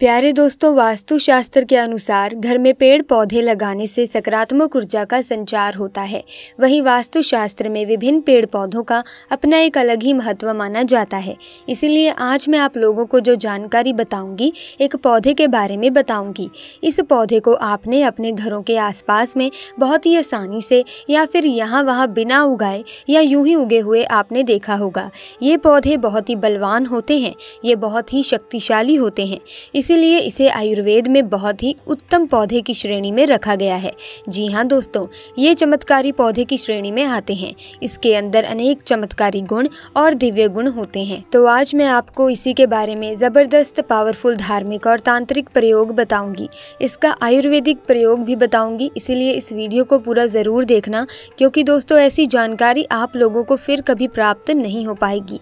प्यारे दोस्तों वास्तुशास्त्र के अनुसार घर में पेड़ पौधे लगाने से सकारात्मक ऊर्जा का संचार होता है वहीं वास्तुशास्त्र में विभिन्न पेड़ पौधों का अपना एक अलग ही महत्व माना जाता है इसीलिए आज मैं आप लोगों को जो जानकारी बताऊंगी एक पौधे के बारे में बताऊंगी इस पौधे को आपने अपने घरों के आसपास में बहुत ही आसानी से या फिर यहाँ वहाँ बिना उगाए या यूँ ही उगे हुए आपने देखा होगा ये पौधे बहुत ही बलवान होते हैं ये बहुत ही शक्तिशाली होते हैं इस इसीलिए इसे आयुर्वेद में बहुत ही उत्तम पौधे की श्रेणी में रखा गया है जी हाँ दोस्तों ये चमत्कारी पौधे की श्रेणी में आते हैं इसके अंदर अनेक चमत्कारी गुण और दिव्य गुण होते हैं तो आज मैं आपको इसी के बारे में ज़बरदस्त पावरफुल धार्मिक और तांत्रिक प्रयोग बताऊंगी इसका आयुर्वेदिक प्रयोग भी बताऊंगी इसीलिए इस वीडियो को पूरा ज़रूर देखना क्योंकि दोस्तों ऐसी जानकारी आप लोगों को फिर कभी प्राप्त नहीं हो पाएगी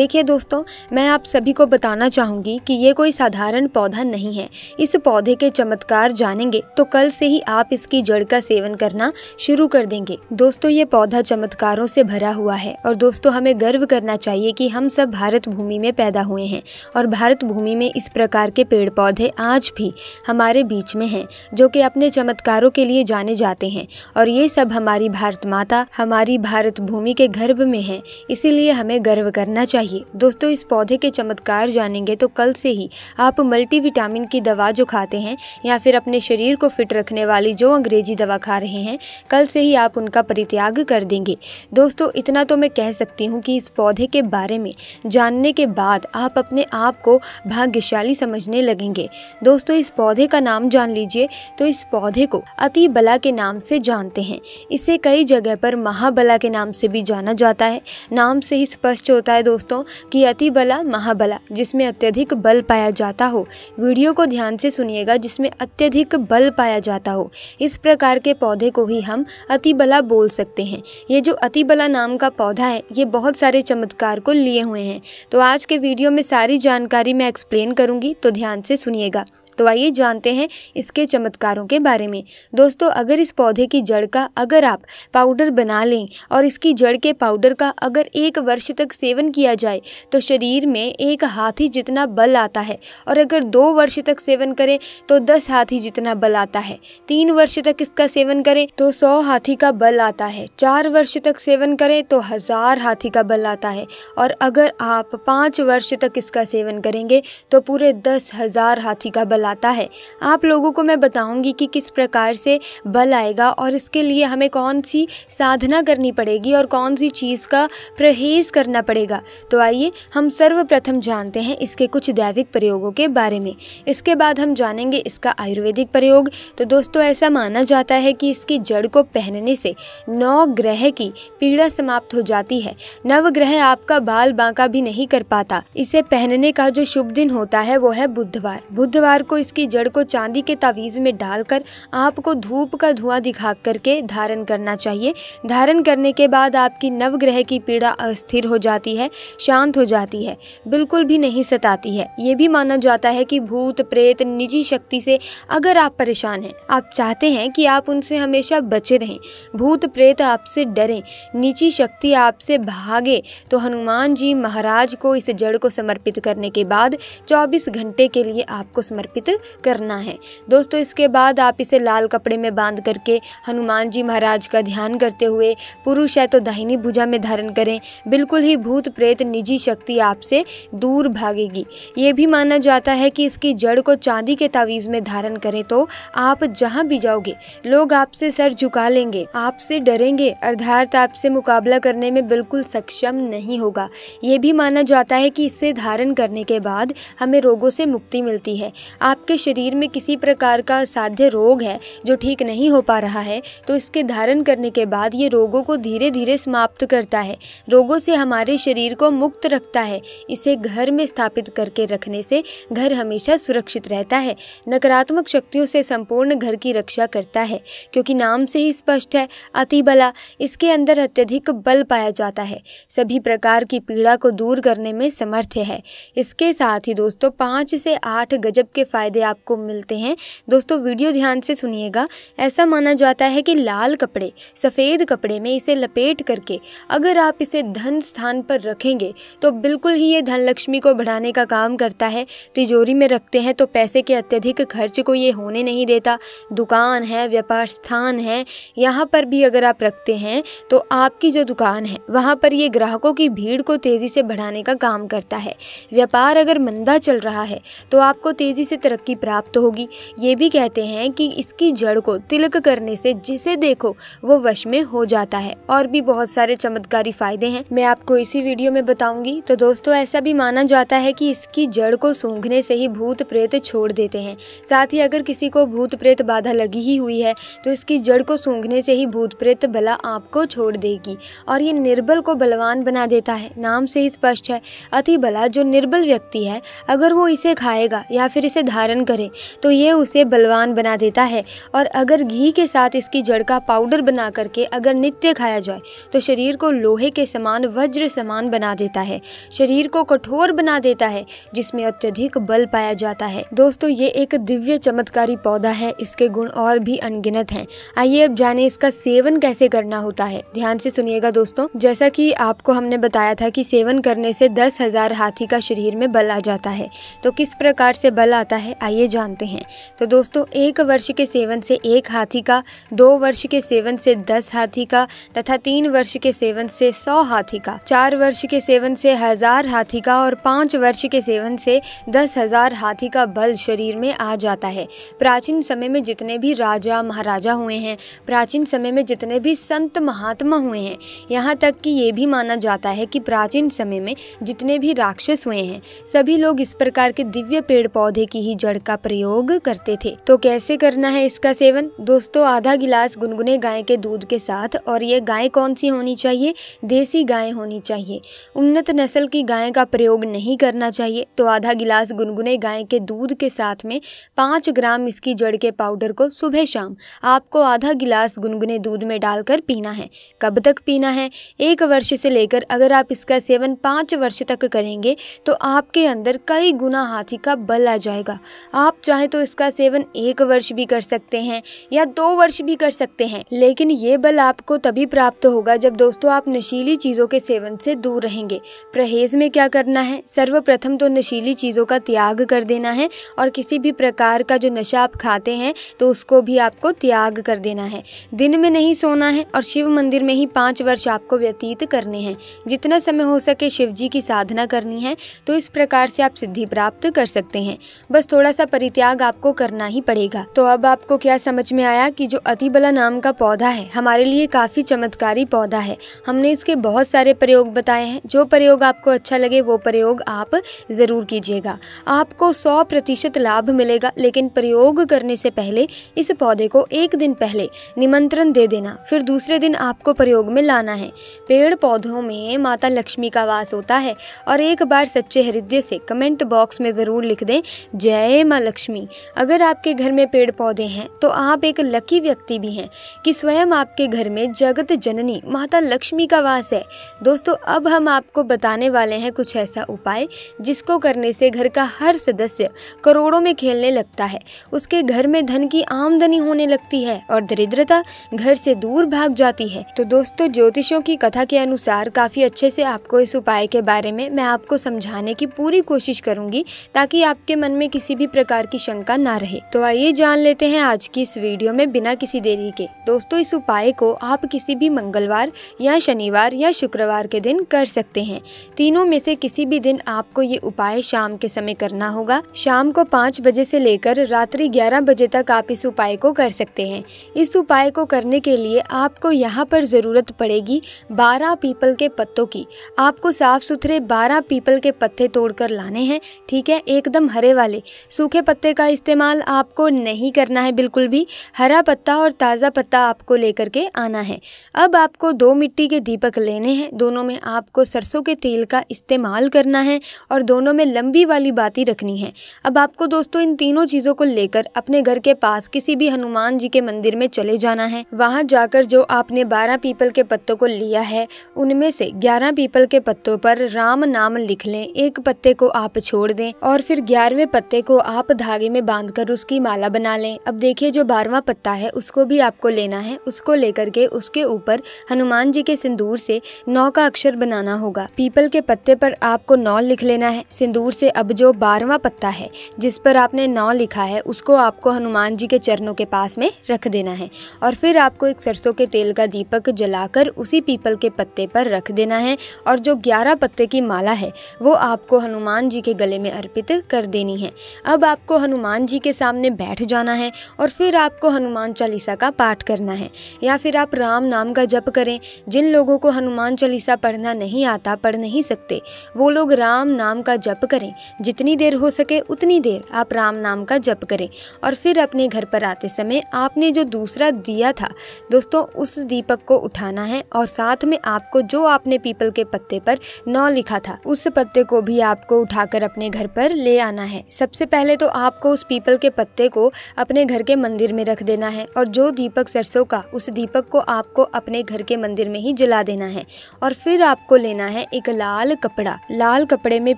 देखिए दोस्तों मैं आप सभी को बताना चाहूंगी कि ये कोई साधारण पौधा पौधा नहीं है इस पौधे के चमत्कार जानेंगे तो कल से ही आप इसकी जड़ का सेवन करना शुरू कर देंगे दोस्तों ये पौधा चमत्कारों से भरा हुआ है और दोस्तों हमें गर्व करना चाहिए कि हम सब भारत भूमि में पैदा हुए हैं और भारत भूमि में इस प्रकार के पेड़ पौधे आज भी हमारे बीच में हैं जो कि अपने चमत्कारों के लिए जाने जाते हैं और ये सब हमारी भारत माता हमारी भारत भूमि के गर्भ में है इसीलिए हमें गर्व करना चाहिए दोस्तों इस पौधे के चमत्कार जानेंगे तो कल से ही आप मल्टी भी विटामिन की दवा जो खाते हैं या फिर अपने शरीर को फिट रखने वाली जो अंग्रेजी दवा खा रहे हैं कल से ही आप उनका परित्याग कर देंगे दोस्तों इतना तो मैं कह सकती हूँ कि इस पौधे के बारे में जानने के बाद आप अपने आप को भाग्यशाली समझने लगेंगे दोस्तों इस पौधे का नाम जान लीजिए तो इस पौधे को अति बला के नाम से जानते हैं इसे कई जगह पर महाबला के नाम से भी जाना जाता है नाम से ही स्पष्ट होता है दोस्तों कि अति बला महाबला जिसमें अत्यधिक बल पाया जाता हो वीडियो को ध्यान से सुनिएगा जिसमें अत्यधिक बल पाया जाता हो इस प्रकार के पौधे को ही हम अतिबला बोल सकते हैं ये जो अतिबला नाम का पौधा है ये बहुत सारे चमत्कार को लिए हुए हैं तो आज के वीडियो में सारी जानकारी मैं एक्सप्लेन करूँगी तो ध्यान से सुनिएगा तो आइए जानते हैं इसके चमत्कारों के बारे में दोस्तों अगर इस पौधे की जड़ का अगर आप पाउडर बना लें और इसकी जड़ के पाउडर का अगर एक वर्ष तक सेवन किया जाए तो शरीर में एक हाथी जितना बल आता है और अगर दो वर्ष तक सेवन करें तो दस हाथी जितना बल आता है तीन वर्ष तक इसका सेवन करें तो सौ हाथी का बल आता है चार वर्ष तक सेवन करें तो हजार हाथी का बल आता है और अगर आप पाँच वर्ष तक इसका सेवन करेंगे तो पूरे दस हजार हाथी का बल कहलाता है आप लोगों को मैं बताऊंगी कि किस प्रकार से बल आएगा और इसके लिए हमें कौन सी साधना करनी पड़ेगी और कौन सी चीज़ का परहेज करना पड़ेगा तो आइए हम सर्वप्रथम जानते हैं इसके कुछ दैविक प्रयोगों के बारे में इसके बाद हम जानेंगे इसका आयुर्वेदिक प्रयोग तो दोस्तों ऐसा माना जाता है कि इसकी जड़ को पहनने से नौ ग्रह की पीड़ा समाप्त हो जाती है नवग्रह आपका बाल बांका भी नहीं कर पाता इसे पहनने का जो शुभ दिन होता है वो है बुधवार बुधवार को इसकी जड़ को चांदी के तावीज़ में डालकर आपको धूप का धुआं दिखा करके धारण करना चाहिए धारण करने के बाद आपकी नवग्रह की पीड़ा अस्थिर हो जाती है शांत हो जाती है बिल्कुल भी नहीं सताती है ये भी माना जाता है कि भूत प्रेत निजी शक्ति से अगर आप परेशान हैं आप चाहते हैं कि आप उनसे हमेशा बचे रहें भूत प्रेत आपसे डरें निजी शक्ति आपसे भागे तो हनुमान जी महाराज को इस जड़ को समर्पित करने के बाद 24 घंटे के लिए आपको समर्पित स्थापित करना है दोस्तों इसके बाद आप इसे लाल कपड़े में बांध करके हनुमान जी महाराज का ध्यान करते हुए पुरुष है तो दाहिनी भुजा में धारण करें बिल्कुल ही भूत प्रेत निजी शक्ति आपसे दूर भागेगी ये भी माना जाता है कि इसकी जड़ को चांदी के तावीज़ में धारण करें तो आप जहाँ भी जाओगे लोग आपसे सर झुका लेंगे आपसे डरेंगे अर्थात आपसे मुकाबला करने में बिल्कुल सक्षम नहीं होगा ये भी माना जाता है कि इसे धारण करने के बाद हमें रोगों से मुक्ति मिलती है आपके शरीर में किसी प्रकार का साध्य रोग है जो ठीक नहीं हो पा रहा है तो इसके धारण करने के बाद ये रोगों को धीरे धीरे समाप्त करता है रोगों से हमारे शरीर को मुक्त रखता है इसे घर में स्थापित करके रखने से घर हमेशा सुरक्षित रहता है नकारात्मक शक्तियों से संपूर्ण घर की रक्षा करता है क्योंकि नाम से ही स्पष्ट है अतिबला इसके अंदर अत्यधिक बल पाया जाता है सभी प्रकार की पीड़ा को दूर करने में समर्थ है इसके साथ ही दोस्तों पाँच से आठ गजब के फायदे फ़ायदे आपको मिलते हैं दोस्तों वीडियो ध्यान से सुनिएगा ऐसा माना जाता है कि लाल कपड़े सफ़ेद कपड़े में इसे लपेट करके अगर आप इसे धन स्थान पर रखेंगे तो बिल्कुल ही ये धन लक्ष्मी को बढ़ाने का काम करता है तिजोरी में रखते हैं तो पैसे के अत्यधिक खर्च को ये होने नहीं देता दुकान है व्यापार स्थान है यहाँ पर भी अगर आप रखते हैं तो आपकी जो दुकान है वहाँ पर ये ग्राहकों की भीड़ को तेज़ी से बढ़ाने का काम करता है व्यापार अगर मंदा चल रहा है तो आपको तेज़ी से तरक्की प्राप्त होगी ये भी कहते हैं कि इसकी जड़ को तिलक करने से जिसे देखो वो वश में हो जाता है और भी बहुत सारे चमत्कारी फायदे हैं मैं आपको इसी वीडियो में बताऊंगी तो दोस्तों ऐसा भी माना जाता है कि इसकी जड़ को सूंघने से ही भूत प्रेत छोड़ देते हैं साथ ही अगर किसी को भूत प्रेत बाधा लगी ही हुई है तो इसकी जड़ को सूंघने से ही भूत प्रेत भला आपको छोड़ देगी और ये निर्बल को बलवान बना देता है नाम से ही स्पष्ट है अति भला जो निर्बल व्यक्ति है अगर वो इसे खाएगा या फिर इसे धारण धारण करे तो ये उसे बलवान बना देता है और अगर घी के साथ इसकी जड़ का पाउडर बना करके अगर नित्य खाया जाए तो शरीर को लोहे के समान वज्र समान बना देता है शरीर को कठोर बना देता है जिसमें अत्यधिक बल पाया जाता है दोस्तों ये एक दिव्य चमत्कारी पौधा है इसके गुण और भी अनगिनत हैं आइए अब जाने इसका सेवन कैसे करना होता है ध्यान से सुनिएगा दोस्तों जैसा कि आपको हमने बताया था कि सेवन करने से दस हजार हाथी का शरीर में बल आ जाता है तो किस प्रकार से बल आता है है आइए जानते हैं तो दोस्तों एक वर्ष के सेवन से एक हाथी का दो वर्ष के सेवन से दस हाथी का तथा तीन वर्ष के सेवन से सौ हाथी का चार वर्ष के सेवन से हजार हाथी का और पाँच वर्ष के सेवन से दस हजार हाथी का बल शरीर में आ जाता है प्राचीन समय में जितने भी राजा महाराजा हुए हैं प्राचीन समय में जितने भी संत महात्मा हुए हैं यहाँ तक कि ये भी माना जाता है कि प्राचीन समय में जितने भी राक्षस हुए हैं सभी लोग इस प्रकार के दिव्य पेड़ पौधे की ही जड़ का प्रयोग करते थे तो कैसे करना है इसका सेवन दोस्तों आधा गिलास गुनगुने गाय के दूध के साथ और ये गाय कौन सी होनी चाहिए देसी गाय होनी चाहिए उन्नत नस्ल की गाय का प्रयोग नहीं करना चाहिए तो आधा गिलास गुनगुने गाय के दूध के साथ में पाँच ग्राम इसकी जड़ के पाउडर को सुबह शाम आपको आधा गिलास गुनगुने दूध में डालकर पीना है कब तक पीना है एक वर्ष से लेकर अगर आप इसका सेवन पाँच वर्ष तक करेंगे तो आपके अंदर कई गुना हाथी का बल आ जाएगा आप चाहे तो इसका सेवन एक वर्ष भी कर सकते हैं या दो वर्ष भी कर सकते हैं लेकिन ये बल आपको तभी प्राप्त होगा जब दोस्तों आप नशीली चीज़ों के सेवन से दूर रहेंगे परहेज में क्या करना है सर्वप्रथम तो नशीली चीज़ों का त्याग कर देना है और किसी भी प्रकार का जो नशा आप खाते हैं तो उसको भी आपको त्याग कर देना है दिन में नहीं सोना है और शिव मंदिर में ही पाँच वर्ष आपको व्यतीत करने हैं जितना समय हो सके शिव जी की साधना करनी है तो इस प्रकार से आप सिद्धि प्राप्त कर सकते हैं बस थोड़ा सा परित्याग आपको करना ही पड़ेगा तो अब आपको क्या समझ में आया कि जो अतिबला नाम का पौधा है हमारे लिए काफी चमत्कारी पौधा है हमने इसके बहुत सारे प्रयोग बताए हैं जो प्रयोग आपको अच्छा लगे वो प्रयोग आप जरूर कीजिएगा आपको सौ प्रतिशत लाभ मिलेगा लेकिन प्रयोग करने से पहले इस पौधे को एक दिन पहले निमंत्रण दे देना फिर दूसरे दिन आपको प्रयोग में लाना है पेड़ पौधों में माता लक्ष्मी का वास होता है और एक बार सच्चे हृदय से कमेंट बॉक्स में ज़रूर लिख दें जय जय माँ लक्ष्मी अगर आपके घर में पेड़ पौधे हैं तो आप एक लकी व्यक्ति भी हैं कि स्वयं आपके घर में जगत जननी माता लक्ष्मी का वास है दोस्तों अब हम आपको बताने वाले हैं कुछ ऐसा उपाय जिसको करने से घर का हर सदस्य करोड़ों में खेलने लगता है उसके घर में धन की आमदनी होने लगती है और दरिद्रता घर से दूर भाग जाती है तो दोस्तों ज्योतिषों की कथा के अनुसार काफ़ी अच्छे से आपको इस उपाय के बारे में मैं आपको समझाने की पूरी कोशिश करूंगी ताकि आपके मन में किसी किसी भी प्रकार की शंका ना रहे तो आइए जान लेते हैं आज की इस वीडियो में बिना किसी देरी के दोस्तों इस उपाय को आप किसी भी मंगलवार या शनिवार या शुक्रवार के दिन कर सकते हैं तीनों में से किसी भी दिन आपको ये उपाय शाम के समय करना होगा शाम को पाँच बजे से लेकर रात्रि ग्यारह बजे तक आप इस उपाय को कर सकते हैं इस उपाय को करने के लिए आपको यहाँ पर ज़रूरत पड़ेगी बारह पीपल के पत्तों की आपको साफ़ सुथरे बारह पीपल के पत्ते तोड़कर लाने हैं ठीक है एकदम हरे वाले सूखे पत्ते का इस्तेमाल आपको नहीं करना है बिल्कुल भी हरा पत्ता और ताज़ा पत्ता आपको लेकर के आना है अब आपको दो मिट्टी के दीपक लेने हैं दोनों में आपको सरसों के तेल का इस्तेमाल करना है और दोनों में लंबी वाली बाती रखनी है अब आपको दोस्तों इन तीनों चीज़ों को लेकर अपने घर के पास किसी भी हनुमान जी के मंदिर में चले जाना है वहाँ जाकर जो आपने बारह पीपल के पत्तों को लिया है उनमें से ग्यारह पीपल के पत्तों पर राम नाम लिख लें एक पत्ते को आप छोड़ दें और फिर ग्यारहवें पत्ते को आप धागे में बांधकर उसकी माला बना लें अब देखिए जो बारवा पत्ता है उसको भी आपको लेना है उसको लेकर के उसके ऊपर हनुमान जी के सिंदूर से नौ का अक्षर बनाना होगा पीपल के पत्ते पर आपको नौ लिख लेना है सिंदूर से अब जो बारवा पत्ता है जिस पर आपने नौ लिखा है उसको आपको हनुमान जी के चरणों के पास में रख देना है और फिर आपको एक सरसों के तेल का दीपक जलाकर उसी पीपल के पत्ते पर रख देना है और जो ग्यारह पत्ते की माला है वो आपको हनुमान जी के गले में अर्पित कर देनी है अब आपको हनुमान जी के सामने बैठ जाना है और फिर आपको हनुमान चालीसा का पाठ करना है या फिर आप राम नाम का जप करें जिन लोगों को हनुमान चालीसा पढ़ना नहीं आता पढ़ नहीं सकते वो लोग राम नाम का जप करें जितनी देर हो सके उतनी देर आप राम नाम का जप करें और फिर अपने घर पर आते समय आपने जो दूसरा दिया था दोस्तों उस दीपक को उठाना है और साथ में आपको जो आपने पीपल के पत्ते पर नौ लिखा था उस पत्ते को भी आपको उठाकर अपने घर पर ले आना है सबसे पहले तो आपको उस पीपल के पत्ते को अपने घर के मंदिर में रख देना है और जो दीपक सरसों का उस दीपक को आपको अपने घर के मंदिर में ही जला देना है और फिर आपको लेना है एक लाल कपड़ा लाल कपड़े में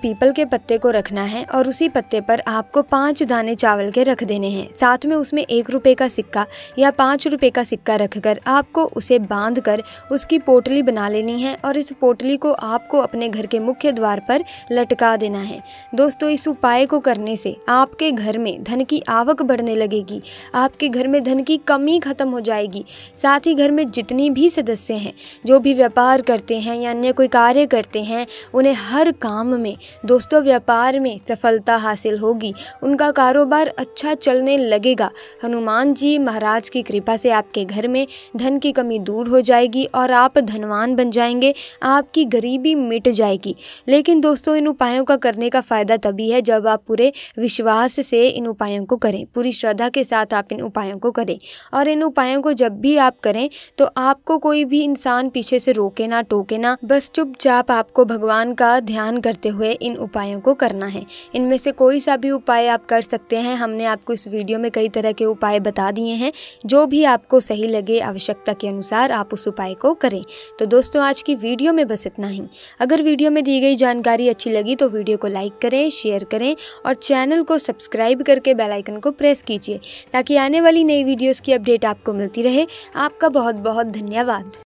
पीपल के पत्ते को रखना है और उसी पत्ते पर आपको पाँच दाने चावल के रख देने हैं साथ में उसमें एक रुपये का सिक्का या पाँच रुपये का सिक्का रखकर आपको उसे बांध कर उसकी पोटली बना लेनी है और इस पोटली को आपको अपने घर के मुख्य द्वार पर लटका देना है दोस्तों इस उपाय को करने से आपके घर में धन की आवक बढ़ने लगेगी आपके घर में धन की कमी खत्म हो जाएगी साथ ही घर में जितनी भी सदस्य हैं जो भी व्यापार करते हैं या अन्य कोई कार्य करते हैं उन्हें हर काम में दोस्तों व्यापार में सफलता हासिल होगी उनका कारोबार अच्छा चलने लगेगा हनुमान जी महाराज की कृपा से आपके घर में धन की कमी दूर हो जाएगी और आप धनवान बन जाएंगे आपकी गरीबी मिट जाएगी लेकिन दोस्तों इन उपायों का करने का फ़ायदा तभी है जब आप पूरे विश्व विश्वास से इन उपायों को करें पूरी श्रद्धा के साथ आप इन उपायों को करें और इन उपायों को जब भी आप करें तो आपको कोई भी इंसान पीछे से रोके ना टोके ना बस चुपचाप आपको भगवान का ध्यान करते हुए इन उपायों को करना है इनमें से कोई सा भी उपाय आप कर सकते हैं हमने आपको इस वीडियो में कई तरह के उपाय बता दिए हैं जो भी आपको सही लगे आवश्यकता के अनुसार आप उस उपाय को करें तो दोस्तों आज की वीडियो में बस इतना ही अगर वीडियो में दी गई जानकारी अच्छी लगी तो वीडियो को लाइक करें शेयर करें और चैनल चैनल को सब्सक्राइब करके बेल आइकन को प्रेस कीजिए ताकि आने वाली नई वीडियोस की अपडेट आपको मिलती रहे आपका बहुत बहुत धन्यवाद